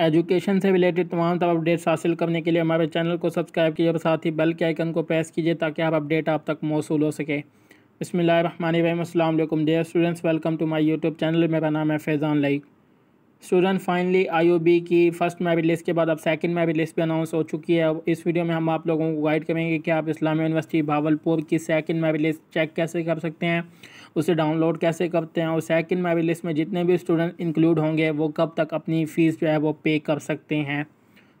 education से related तमाम तब अपडेट्स हासिल करने के लिए हमारे चैनल को सब्सक्राइब कीजिए और साथ ही बेल के आइकन को प्रेस कीजिए ताकि आप अपडेट आप तक मौसू हो सके बसमिल रन अल्लाम dear students welcome to my YouTube channel मेरा नाम है Faizan like student finally IOB की फर्स्ट मेरिट लिस्ट के बाद अब सेकंड मेरिट लिस्ट भी अनाउंस हो चुकी है इस वीडियो में हम आप लोगों को गाइड करेंगे कि आप इस्लामी यूनिवर्सिटी भावलपुर की सेकंड मेरिट लिस्ट चेक कैसे कर सकते हैं उसे डाउनलोड कैसे करते हैं और सेकंड मेरिट लिस्ट में जितने भी स्टूडेंट इंक्लूड होंगे वो कब तक अपनी फ़ीस जो है वो पे कर सकते हैं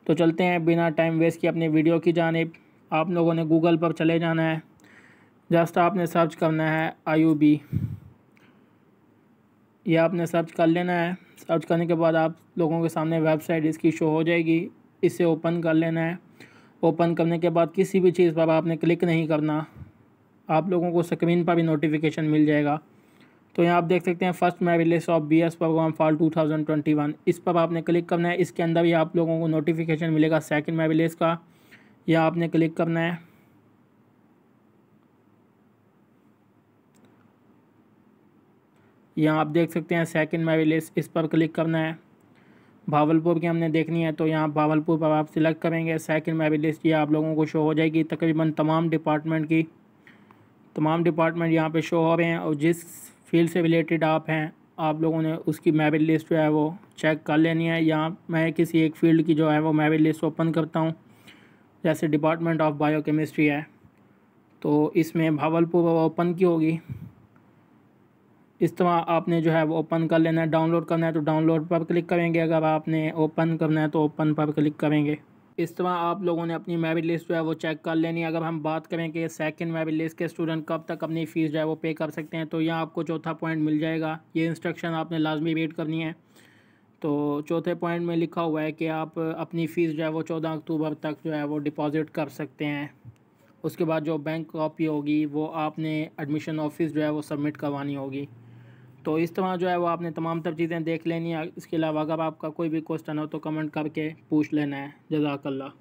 तो चलते हैं बिना टाइम वेस्ट किए अपने वीडियो की जानब आप लोगों ने गूगल पर चले जाना है जस्ट आपने सर्च करना है आई ये आपने सर्च कर लेना है सर्च करने के बाद आप लोगों के सामने वेबसाइट इसकी शो हो जाएगी इसे ओपन कर लेना है ओपन करने के बाद किसी भी चीज़ पर आपने क्लिक नहीं करना आप लोगों को स्क्रीन पर भी नोटिफिकेशन मिल जाएगा तो यहाँ आप देख सकते हैं फर्स्ट मैं of B S program fall two thousand twenty one इस पर आपने क्लिक करना है इसके अंदर भी आप लोगों को नोटिफिकेशन मिलेगा सेकंड मैं का यह आपने क्लिक करना है यहाँ आप देख सकते हैं सेकंड माई विलेज इस पर क्लिक करना है भावलपुर की हमने देखनी है तो यहाँ भावलपुर पर आप सिलेक्ट करेंगे सेकंड माई विलेज ये आप लोगों को शो हो जाएगी तकरीबन तमाम डिपार्टमेंट की तमाम डिपार्टमेंट यहाँ पे शो हो रहे हैं और जिस फील्ड से रिलेटेड आप हैं आप लोगों ने उसकी मेरिट लिस्ट जो है वो चेक कर लेनी है यहाँ मैं किसी एक फील्ड की जो है वो मेरिट लिस्ट ओपन करता हूँ जैसे डिपार्टमेंट ऑफ बायोकेमिस्ट्री है तो इसमें भावलपुर ओपन की होगी इस तरह आपने जो है वो ओपन कर लेना है डाउनलोड करना है तो डाउनलोड पर क्लिक करेंगे अगर आपने ओपन करना है तो ओपन पर क्लिक करेंगे इस तरह आप लोगों ने अपनी मैरिट लिस्ट जो है वो चेक कर लेनी है अगर हम बात करें कि सेकंड मैरिट लिस्ट के स्टूडेंट कब तक अपनी फ़ीस जो है वो पे कर सकते हैं तो यहाँ आपको चौथा पॉइंट मिल जाएगा ये इंस्ट्रक्शन आपने लाजमी वेट करनी है तो चौथे पॉइंट में लिखा हुआ है कि आप अपनी फ़ीस जो है वो चौदह अक्टूबर तक जो है वो डिपॉज़िट कर सकते हैं उसके बाद जो बैंक कॉपी होगी वो आपने एडमिशन ऑफिस जो है वो सबमिट करवानी होगी तो इस तरह जो है वो आपने तमाम तर चीज़ें देख लेनी है इसके अलावा अगर आपका कोई भी क्वेश्चन हो तो कमेंट करके पूछ लेना है जजाकल्ला